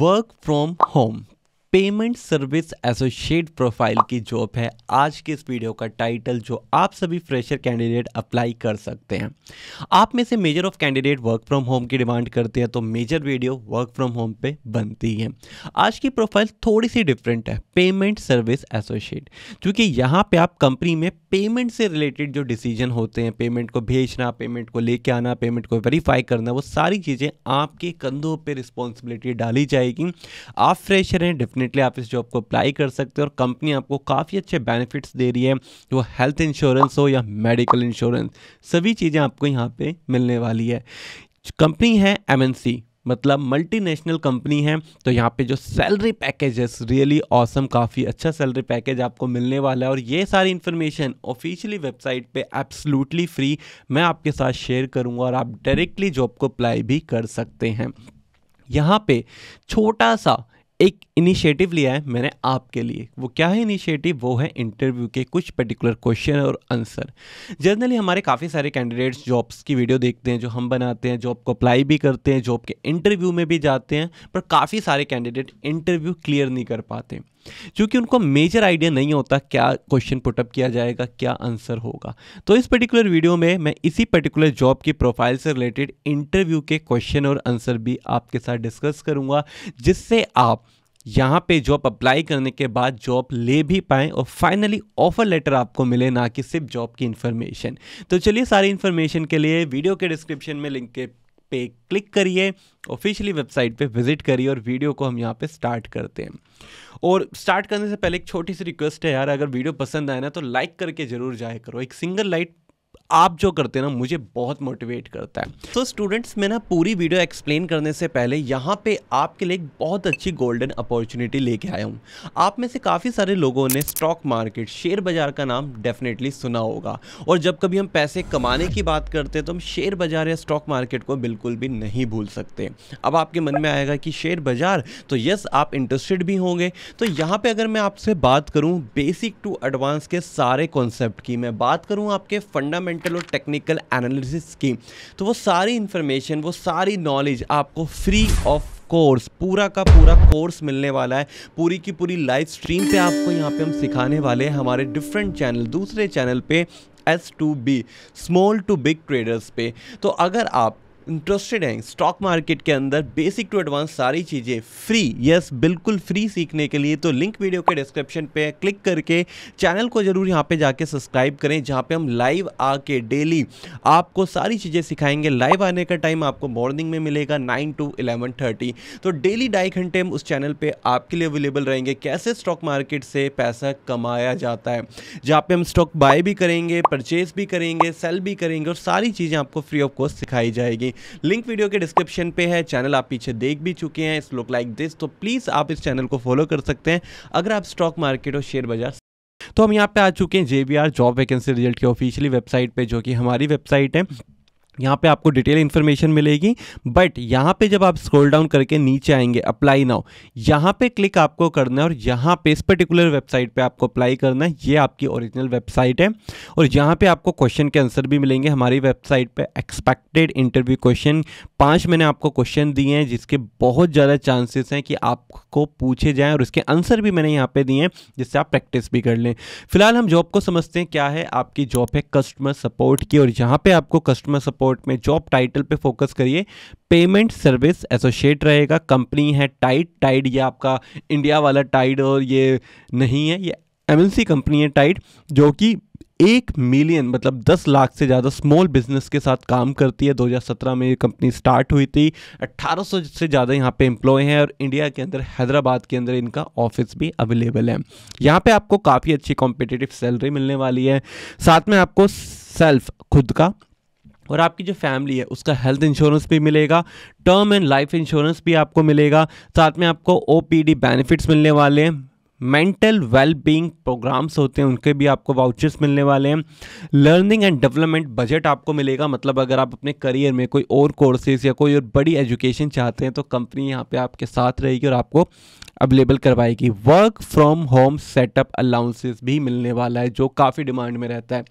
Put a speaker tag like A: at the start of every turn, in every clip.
A: work from home payment service associate profile की job है आज के इस वीडियो का टाइटल जो आप सभी फ्रेशर कैंडिडेट अप्लाई कर सकते हैं आप में से major of candidate work from home की डिमांड करते हैं तो major video work from home पे बनती है आज की प्रोफाइल थोड़ी सी डिफरेंट है पेमेंट सर्विस एसोसिएट क्योंकि यहाँ पर आप कंपनी में पेमेंट से रिलेटेड जो डिसीजन होते हैं पेमेंट को भेजना पेमेंट को लेके आना पेमेंट को वेरीफाई करना वो सारी चीज़ें आपके कंधों पर रिस्पॉन्सिबिलिटी डाली जाएगी आप फ्रेशर हैं डेफिनेटली आप इस जॉब को अप्लाई कर सकते हैं और कंपनी आपको काफ़ी अच्छे बेनिफिट्स दे रही है वो हेल्थ इंश्योरेंस हो या मेडिकल इंश्योरेंस सभी चीज़ें आपको यहाँ पे मिलने वाली है कंपनी है एम मतलब मल्टीनेशनल कंपनी है तो यहाँ पे जो सैलरी पैकेज है रियली ऑसम काफ़ी अच्छा सैलरी पैकेज आपको मिलने वाला है और ये सारी इन्फॉर्मेशन ऑफिशियली वेबसाइट पे एब्सोल्युटली फ्री मैं आपके साथ शेयर करूँगा और आप डायरेक्टली जॉब को अप्लाई भी कर सकते हैं यहाँ पे छोटा सा एक इनिशिएटिव लिया है मैंने आपके लिए वो क्या है इनिशिएटिव वो है इंटरव्यू के कुछ पर्टिकुलर क्वेश्चन और आंसर जनरली हमारे काफ़ी सारे कैंडिडेट्स जॉब्स की वीडियो देखते हैं जो हम बनाते हैं जॉब को अप्लाई भी करते हैं जॉब के इंटरव्यू में भी जाते हैं पर काफ़ी सारे कैंडिडेट इंटरव्यू क्लियर नहीं कर पाते क्योंकि उनको मेजर आइडिया नहीं होता क्या क्वेश्चन पुटअप किया जाएगा क्या आंसर होगा तो इस पर्टिकुलर वीडियो में मैं इसी पर्टिकुलर जॉब की प्रोफाइल से रिलेटेड इंटरव्यू के क्वेश्चन और आंसर भी आपके साथ डिस्कस करूंगा जिससे आप यहाँ पे जॉब अप्लाई करने के बाद जॉब ले भी पाएँ और फाइनली ऑफर लेटर आपको मिले ना कि सिर्फ जॉब की इन्फॉर्मेशन तो चलिए सारी इन्फॉर्मेशन के लिए वीडियो के डिस्क्रिप्शन में लिंक के पे क्लिक करिए ऑफिशियली वेबसाइट पे विजिट करिए और वीडियो को हम यहाँ पे स्टार्ट करते हैं और स्टार्ट करने से पहले एक छोटी सी रिक्वेस्ट है यार अगर वीडियो पसंद आए ना तो लाइक करके जरूर जाए करो एक सिंगल लाइट आप जो करते हैं ना मुझे बहुत मोटिवेट करता है तो so, स्टूडेंट्स मैं ना पूरी वीडियो एक्सप्लेन करने से पहले यहाँ पे आपके लिए एक बहुत अच्छी गोल्डन अपॉर्चुनिटी लेके आया हूँ आप में से काफ़ी सारे लोगों ने स्टॉक मार्केट शेयर बाज़ार का नाम डेफिनेटली सुना होगा और जब कभी हम पैसे कमाने की बात करते हैं तो हम शेयर बाज़ार या स्टॉक मार्केट को बिल्कुल भी नहीं भूल सकते अब आपके मन में आएगा कि शेयर बाज़ार तो यस आप इंटरेस्टेड भी होंगे तो यहाँ पर अगर मैं आपसे बात करूँ बेसिक टू एडवांस के सारे कॉन्सेप्ट की मैं बात करूँ आपके फंडा फंडामेंटल और टेक्निकल एनालिसिस की तो वो सारी इन्फॉर्मेशन वो सारी नॉलेज आपको फ्री ऑफ कोर्स पूरा का पूरा कोर्स मिलने वाला है पूरी की पूरी लाइव स्ट्रीम पे आपको यहाँ पे हम सिखाने वाले हैं हमारे डिफरेंट चैनल दूसरे चैनल पे S to B small to big traders पे तो अगर आप इंटरेस्टेड हैं स्टॉक मार्केट के अंदर बेसिक टू एडवांस सारी चीज़ें फ्री यस बिल्कुल फ्री सीखने के लिए तो लिंक वीडियो के डिस्क्रिप्शन पे क्लिक करके चैनल को ज़रूर यहाँ पे जाके सब्सक्राइब करें जहाँ पे हम लाइव आके डेली आपको सारी चीज़ें सिखाएंगे लाइव आने का टाइम आपको मॉर्निंग में मिलेगा नाइन टू इलेवन थर्टी तो डेली ढाई घंटे हम उस चैनल पर आपके लिए अवेलेबल रहेंगे कैसे स्टॉक मार्केट से पैसा कमाया जाता है जहाँ पर हम स्टॉक बाय भी करेंगे परचेज भी करेंगे सेल भी करेंगे और सारी चीज़ें आपको फ्री ऑफ कॉस्ट सिखाई जाएगी लिंक वीडियो के डिस्क्रिप्शन पे है चैनल आप पीछे देख भी चुके हैं इस लुक लाइक दिस तो प्लीज़ आप इस चैनल को फॉलो कर सकते हैं अगर आप स्टॉक मार्केट और शेयर बाजार तो हम यहाँ पे आ चुके हैं जे जॉब वैकेंसी रिजल्ट की ऑफिशियली वेबसाइट पे जो कि हमारी वेबसाइट है यहाँ पे आपको डिटेल इन्फॉर्मेशन मिलेगी बट यहाँ पे जब आप स्क्रॉल डाउन करके नीचे आएंगे अप्लाई नाउ यहाँ पे क्लिक आपको करना है और यहाँ पे इस पर्टिकुलर वेबसाइट पे आपको अप्लाई करना है ये आपकी ओरिजिनल वेबसाइट है और यहाँ पे आपको क्वेश्चन के आंसर भी मिलेंगे हमारी वेबसाइट पे एक्सपेक्टेड इंटरव्यू क्वेश्चन पाँच मैंने आपको क्वेश्चन दिए हैं जिसके बहुत ज़्यादा चांसेस हैं कि आपको पूछे जाएँ और उसके आंसर भी मैंने यहाँ पर दिए हैं जिससे आप प्रैक्टिस भी कर लें फिलहाल हम जॉब को समझते हैं क्या है आपकी जॉब है कस्टमर सपोर्ट की और यहाँ पर आपको कस्टमर सपोर्ट रिपोर्ट में जॉब टाइटल पे फोकस करिए पेमेंट सर्विस एसोशिएट रहेगा कंपनी है टाइड टाइड ये आपका इंडिया वाला टाइड और ये नहीं है ये एमएनसी कंपनी है टाइड जो कि एक मिलियन मतलब दस लाख से ज़्यादा स्मॉल बिजनेस के साथ काम करती है 2017 में ये कंपनी स्टार्ट हुई थी 1800 से ज़्यादा यहाँ पे एम्प्लॉय हैं और इंडिया के अंदर हैदराबाद के अंदर इनका ऑफिस भी अवेलेबल है यहाँ पे आपको काफ़ी अच्छी कॉम्पिटिटिव सैलरी मिलने वाली है साथ में आपको सेल्फ खुद का और आपकी जो फैमिली है उसका हेल्थ इंश्योरेंस भी मिलेगा टर्म एंड लाइफ इंश्योरेंस भी आपको मिलेगा साथ में आपको ओ बेनिफिट्स मिलने वाले हैं मेंटल वेलबींग प्रोग्राम्स होते हैं उनके भी आपको वाउचर्स मिलने वाले हैं लर्निंग एंड डेवलपमेंट बजट आपको मिलेगा मतलब अगर आप अपने करियर में कोई और कोर्सेज या कोई और बड़ी एजुकेशन चाहते हैं तो कंपनी यहाँ पे आपके साथ रहेगी और आपको अवेलेबल करवाएगी work from home setup allowances भी मिलने वाला है जो काफ़ी डिमांड में रहता है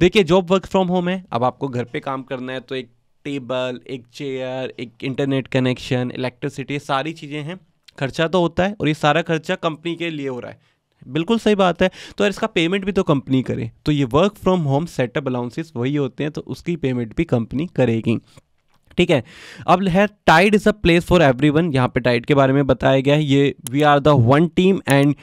A: देखिए जॉब वर्क फ्रॉम होम है अब आपको घर पर काम करना है तो एक टेबल एक चेयर एक इंटरनेट कनेक्शन इलेक्ट्रिसिटी सारी चीज़ें हैं खर्चा तो होता है और ये सारा खर्चा कंपनी के लिए हो रहा है बिल्कुल सही बात है तो यार इसका पेमेंट भी तो कंपनी करे तो ये work from home setup allowances वही होते हैं तो उसकी पेमेंट भी कंपनी करेगी ठीक है अब है Tide is a place for everyone यहाँ पे टाइड के बारे में बताया गया है ये we are the one team and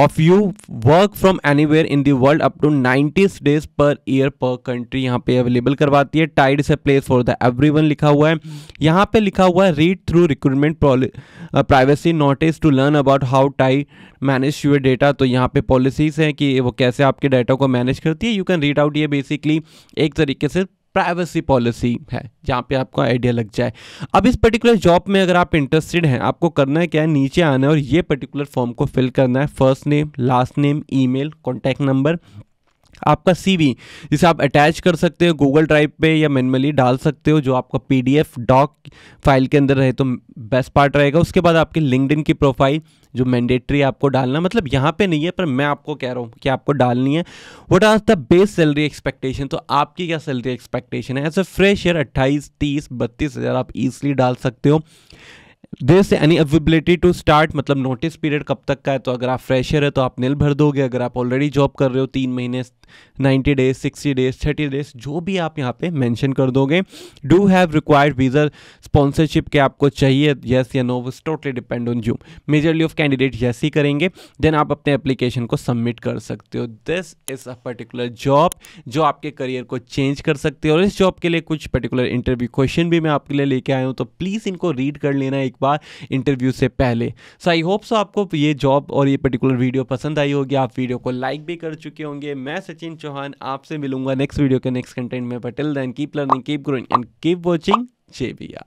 A: of you work from anywhere in the world up to ninety days per year per country यहाँ पे अवेलेबल करवाती है टाइड से place for the everyone लिखा हुआ है यहाँ पे लिखा हुआ है read through recruitment privacy notice to learn about how Tide manage your data तो यहाँ पे पॉलिसीज हैं कि वो कैसे आपके डाटा को मैनेज करती है यू कैन रीड आउट ये बेसिकली एक तरीके से प्राइवेसी पॉलिसी है जहाँ पे आपको आइडिया लग जाए अब इस पर्टिकुलर जॉब में अगर आप इंटरेस्टेड हैं आपको करना है क्या है नीचे आना है और ये पर्टिकुलर फॉर्म को फिल करना है first name last name email contact number आपका सीवी जिसे आप अटैच कर सकते हो गूगल ड्राइव पे या मैनुअली डाल सकते हो जो आपका पीडीएफ डॉक फाइल के अंदर रहे तो बेस्ट पार्ट रहेगा उसके बाद आपकी लिंकड की प्रोफाइल जो मैंडेटरी आपको डालना मतलब यहाँ पे नहीं है पर मैं आपको कह रहा हूँ कि आपको डालनी है what are the base salary expectation तो आपकी क्या सैलरी एक्सपेक्टेशन है एज ए फ्रेश ईयर अट्ठाईस तीस बत्तीस हज़ार आप इजली डाल सकते हो this any availability to start मतलब नोटिस पीरियड कब तक का है तो अगर आप फ्रेशर है तो आप नील भर दोगे अगर आप ऑलरेडी जॉब कर रहे हो तीन महीने ninety days sixty days thirty days जो भी आप यहाँ पे मैंशन कर दोगे do have required visa sponsorship के आपको चाहिए येस या नो वो totally depend on you majorly of candidate yes ही करेंगे देन आप अपने एप्लीकेशन को सबमिट कर सकते हो this is a particular job जो आपके करियर को चेंज कर सकते हो और इस जॉब के लिए कुछ पर्टिकुलर इंटरव्यू क्वेश्चन भी मैं आपके लिए लेके आया हूँ तो प्लीज़ इनको रीड कर लेना एक बार इंटरव्यू से पहले सो आई होप सो आपको ये जॉब और ये पर्टिकुलर वीडियो पसंद आई होगी आप वीडियो को लाइक भी कर चुके होंगे मैं सचिन चौहान आपसे मिलूंगा नेक्स्ट वीडियो के नेक्स्ट कंटेंट में but till then keep learning keep growing and keep watching J